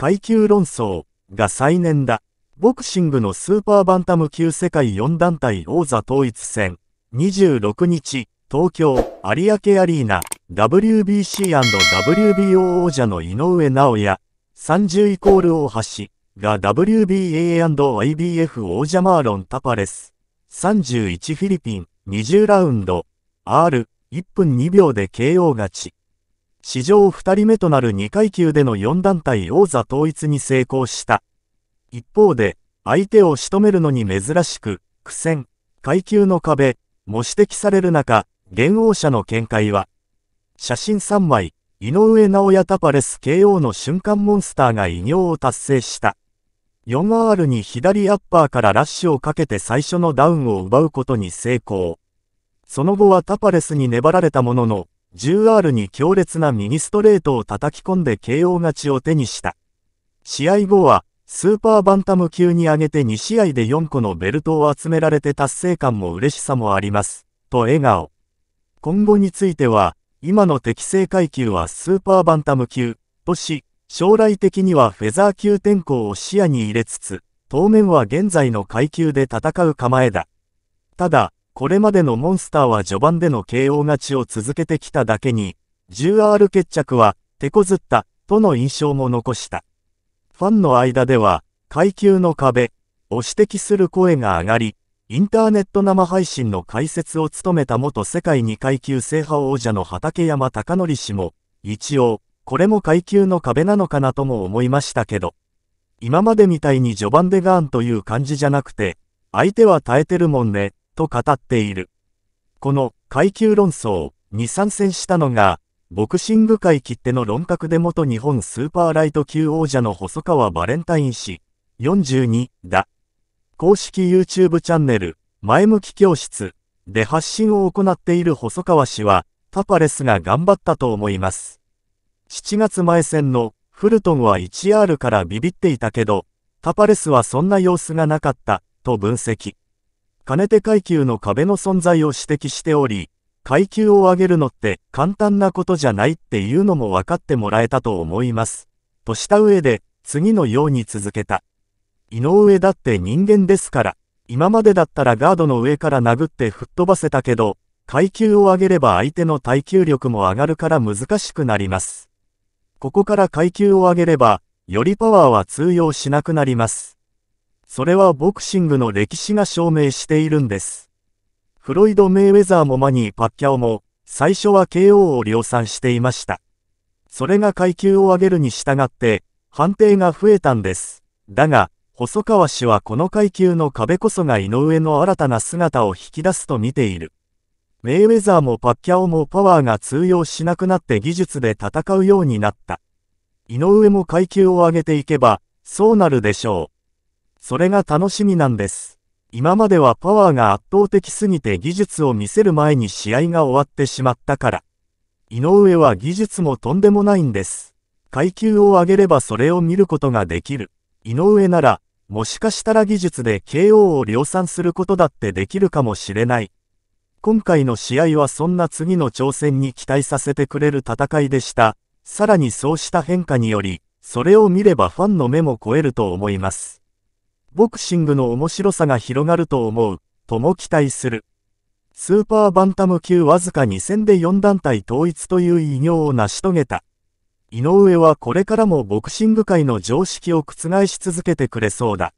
階級論争が再燃だ。ボクシングのスーパーバンタム級世界4団体王座統一戦、26日、東京、有明アリーナ、WBC&WBO 王者の井上直也、30イコール大橋が WBA&IBF 王者マーロン・タパレス、31フィリピン、20ラウンド、R、1分2秒で KO 勝ち。史上2人目となる2階級での4団体王座統一に成功した。一方で、相手を仕留めるのに珍しく、苦戦、階級の壁、も指摘される中、現王者の見解は、写真3枚、井上直也タパレス KO の瞬間モンスターが偉業を達成した。4R に左アッパーからラッシュをかけて最初のダウンを奪うことに成功。その後はタパレスに粘られたものの、10R に強烈な右ストレートを叩き込んで KO 勝ちを手にした。試合後は、スーパーバンタム級に上げて2試合で4個のベルトを集められて達成感も嬉しさもあります。と笑顔。今後については、今の適正階級はスーパーバンタム級とし、将来的にはフェザー級転向を視野に入れつつ、当面は現在の階級で戦う構えだ。ただ、これまでのモンスターは序盤での KO 勝ちを続けてきただけに、10R 決着は手こずったとの印象も残した。ファンの間では、階級の壁を指摘する声が上がり、インターネット生配信の解説を務めた元世界2階級制覇王者の畠山隆則氏も、一応、これも階級の壁なのかなとも思いましたけど、今までみたいに序盤でガーンという感じじゃなくて、相手は耐えてるもんね、と語っている。この階級論争に参戦したのが、ボクシング界きっての論客で元日本スーパーライト級王者の細川バレンタイン氏、42だ。公式 YouTube チャンネル、前向き教室で発信を行っている細川氏は、タパレスが頑張ったと思います。7月前戦のフルトンは 1R からビビっていたけど、タパレスはそんな様子がなかった、と分析。金手階級の壁の存在を指摘しており、階級を上げるのって簡単なことじゃないっていうのも分かってもらえたと思います。とした上で、次のように続けた。井上だって人間ですから、今までだったらガードの上から殴って吹っ飛ばせたけど、階級を上げれば相手の耐久力も上がるから難しくなります。ここから階級を上げれば、よりパワーは通用しなくなります。それはボクシングの歴史が証明しているんです。フロイド・メイウェザーもマニー・パッキャオも、最初は KO を量産していました。それが階級を上げるに従って、判定が増えたんです。だが、細川氏はこの階級の壁こそが井上の新たな姿を引き出すと見ている。メイウェザーもパッキャオもパワーが通用しなくなって技術で戦うようになった。井上も階級を上げていけば、そうなるでしょう。それが楽しみなんです。今まではパワーが圧倒的すぎて技術を見せる前に試合が終わってしまったから。井上は技術もとんでもないんです。階級を上げればそれを見ることができる。井上なら、もしかしたら技術で KO を量産することだってできるかもしれない。今回の試合はそんな次の挑戦に期待させてくれる戦いでした。さらにそうした変化により、それを見ればファンの目も超えると思います。ボクシングの面白さが広がると思う、とも期待する。スーパーバンタム級わずか2戦で4団体統一という偉業を成し遂げた。井上はこれからもボクシング界の常識を覆し続けてくれそうだ。